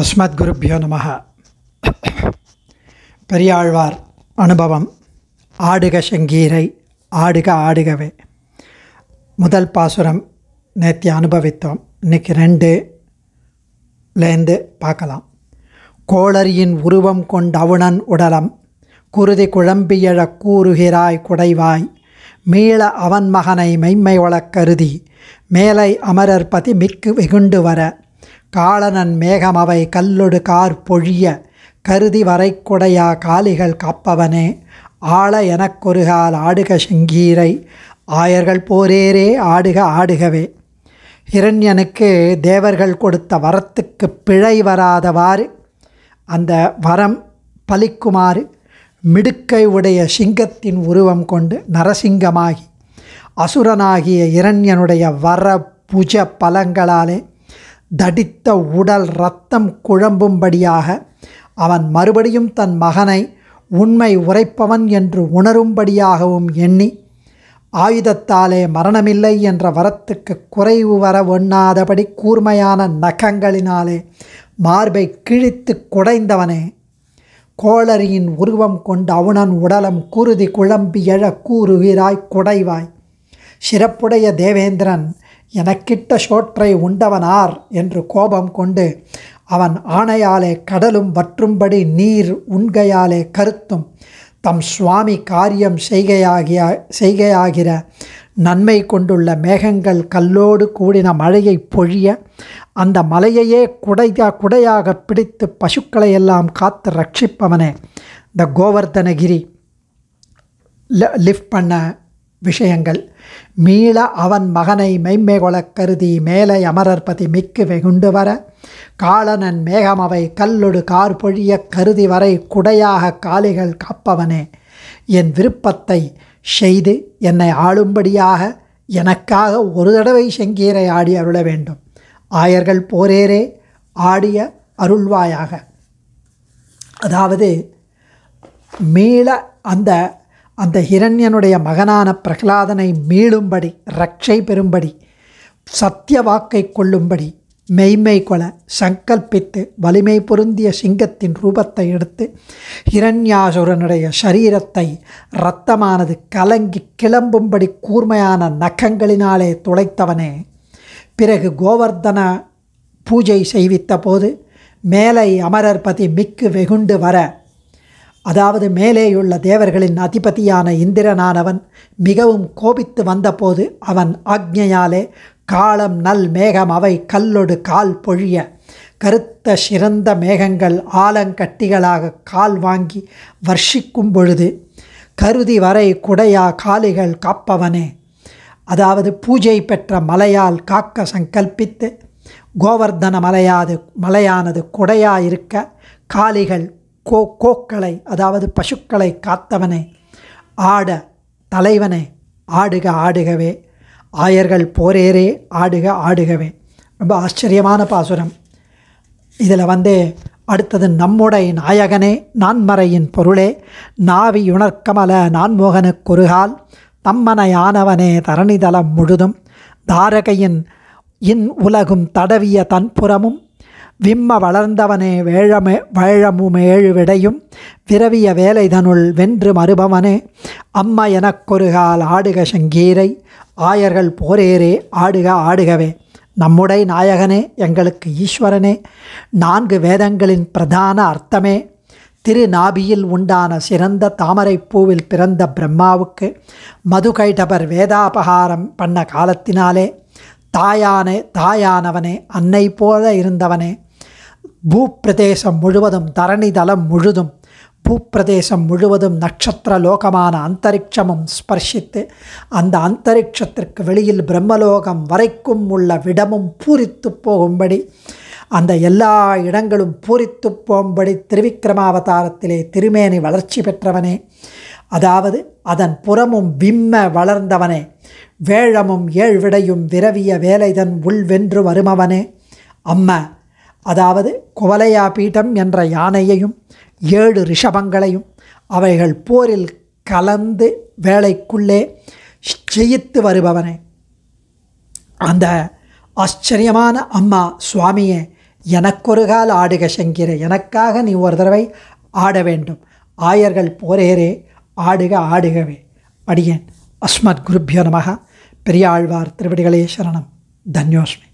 அஸ்மத் குருப்பியோ நமக பெரியாழ்வார் அனுபவம் ஆடுக செங்கீரை ஆடுக ஆடுகவே முதல் பாசுரம் நேற்று அனுபவித்தோம் இன்றைக்கி ரெண்டுலேருந்து பார்க்கலாம் கோளரியின் உருவம் கொண்டவுணன் உடலம் குருதி குழம்பியழ கூறுகிறாய் குடைவாய் மீள அவன் மகனை மெய்மை வளக்கருதி கருதி மேலை அமரர் பதி மிக்கு வெகுண்டு வர காளனன் மேகமவை கல்லொடு கார் பொழிய கருதி வரைக்குடையா காலிகள் காப்பவனே ஆள எனக்கொருகால் ஆடுக செங்கீரை ஆயர்கள் போரேரே ஆடுக ஆடுகவே இரண்யனுக்கு தேவர்கள் கொடுத்த வரத்துக்கு பிழை வராதவாறு அந்த வரம் பலிக்குமாறு மிடுக்கை உடைய சிங்கத்தின் உருவம் கொண்டு நரசிங்கமாகி அசுரனாகிய இரண்யனுடைய வர புஜ பலங்களாலே தடித்த உடல் ரத்தம் குழம்பும்படியாக அவன் மறுபடியும் தன் மகனை உண்மை உரைப்பவன் என்று உணரும்படியாகவும் எண்ணி ஆயுதத்தாலே மரணமில்லை என்ற வரத்துக்கு குறைவு வர ஒண்ணாதபடி கூர்மையான நகங்களினாலே மார்பை கிழித்து குடைந்தவனே கோளரியின் உருவம் கொண்டு அவுணன் உடலம் குருதி குழம்பி எழ கூறுகிறாய் குடைவாய் சிறப்புடைய தேவேந்திரன் எனக்கிட்ட சோற்றை உண்டவனார் என்று கோபம் கொண்டு அவன் ஆணையாலே கடலும் வற்றும்படி நீர் உண்கையாலே கருத்தும் தம் சுவாமி காரியம் செய்கையாகிய செய்கையாகிற நன்மை கொண்டுள்ள மேகங்கள் கல்லோடு கூடின மழையை பொழிய அந்த மலையையே குடையா குடையாக பிடித்து பசுக்களை எல்லாம் காத்து ரட்சிப்பவனே இந்த கோவர்தனகிரி லிஃப்ட் பண்ண விஷயங்கள் மீள அவன் மகனை மெய்மேகொளக் கருதி மேலை அமரர்பதி மிக்கு வெகுண்டு வர காளனன் மேகமவை கல்லொடு கார் பொழிய கருதி வரை குடையாக காளிகள் காப்பவனே என் விருப்பத்தை செய்து என்னை ஆளும்படியாக எனக்காக ஒரு தடவை செங்கீரை ஆடி அருள வேண்டும் ஆயர்கள் போரேரே ஆடிய அருள்வாயாக அதாவது மீள அந்த அந்த ஹிரண்யனுடைய மகனான பிரகலாதனை மீளும்படி ரட்சை பெறும்படி சத்திய வாக்கை கொள்ளும்படி மெய்மை கொல சங்கல்பித்து வலிமை பொருந்திய சிங்கத்தின் ரூபத்தை எடுத்து ஹிரண்யாசுரனுடைய சரீரத்தை இரத்தமானது கலங்கி கிளம்பும்படி கூர்மையான நகங்களினாலே துளைத்தவனே பிறகு கோவர்தன பூஜை செய்வித்த போது மேலை அமரர்பதி மிக்கு வெகுண்டு வர அதாவது மேலேயுள்ள தேவர்களின் அதிபதியான இந்திரனானவன் மிகவும் கோபித்து வந்தபோது அவன் ஆக்ஞையாலே காலம் நல் மேகம் அவை கல்லொடு கால் பொழிய கருத்த சிறந்த மேகங்கள் ஆலங்கட்டிகளாக கால் வாங்கி வர்ஷிக்கும் பொழுது கருதி வரை குடையா காலிகள் காப்பவனே அதாவது பூஜை பெற்ற மலையால் காக்க சங்கல்பித்து கோவர்தன மலையாது மலையானது குடையா இருக்க காலிகள் கோ கோக்களை அதாவது பசுக்களை காத்தவனே ஆட தலைவனே ஆடுக ஆடுகவே ஆயர்கள் போரேரே ஆடுக ஆடுகவே ரொம்ப ஆச்சரியமான பாசுரம் இதில் வந்து அடுத்தது நம்முடைய நாயகனே நான்மறையின் பொருளே நாவி உணர்க்கமல நான்மோகனுக்குருகால் தம்மனையானவனே தரணிதலம் முழுதும் தாரகையின் இன் உலகும் தடவிய தன்புறமும் விம்ம வளர்ந்தவனே வேழமே வேழமும் ஏழு விடையும் விரவிய வேலைதனுள் வென்று மறுபவனே அம்மா எனக்கொரு ஆடுக செங்கீரை ஆயர்கள் போரேரே ஆடுக ஆடுகவே நம்முடைய நாயகனே எங்களுக்கு ஈஸ்வரனே நான்கு வேதங்களின் பிரதான அர்த்தமே திருநாபியில் உண்டான சிறந்த தாமரை பூவில் பிறந்த பிரம்மாவுக்கு மதுகைடபர் வேதாபகாரம் பண்ண காலத்தினாலே தாயானே தாயானவனே அன்னை போல இருந்தவனே பூப்பிரதேசம் முழுவதும் தரணி முழுதும் பூப்பிரதேசம் முழுவதும் நட்சத்திர லோகமான அந்தரிக்ஷமும் ஸ்பர்ஷித்து அந்த அந்தரிக்ஷத்திற்கு வெளியில் பிரம்மலோகம் வரைக்கும் உள்ள விடமும் பூரித்து போகும்படி அந்த எல்லா இடங்களும் பூரித்து போகும்படி திருவிக்கிரமாவதாரத்திலே திருமேனி வளர்ச்சி பெற்றவனே அதாவது அதன் புறமும் விம்ம வளர்ந்தவனே வேழமும் ஏழ்விடையும் விரவிய வேலைதன் உள்வென்று வருமவனே அம்ம அதாவது குவலையா பீட்டம் என்ற யானையையும் ஏழு ரிஷபங்களையும் அவைகள் போரில் கலந்து வேலைக்குள்ளே ஜெயித்து வருபவனே அந்த ஆச்சரியமான அம்மா சுவாமியே எனக்கொரு கால் ஆடுக சங்கிர எனக்காக நீ ஒரு தடவை ஆட வேண்டும் ஆயர்கள் போரேரே ஆடுக ஆடுகவே அடியேன் அஸ்மத் குருப்பியோ நமக பெரியாழ்வார் திருவடிகளே சரணம் தன்யோஸ்மி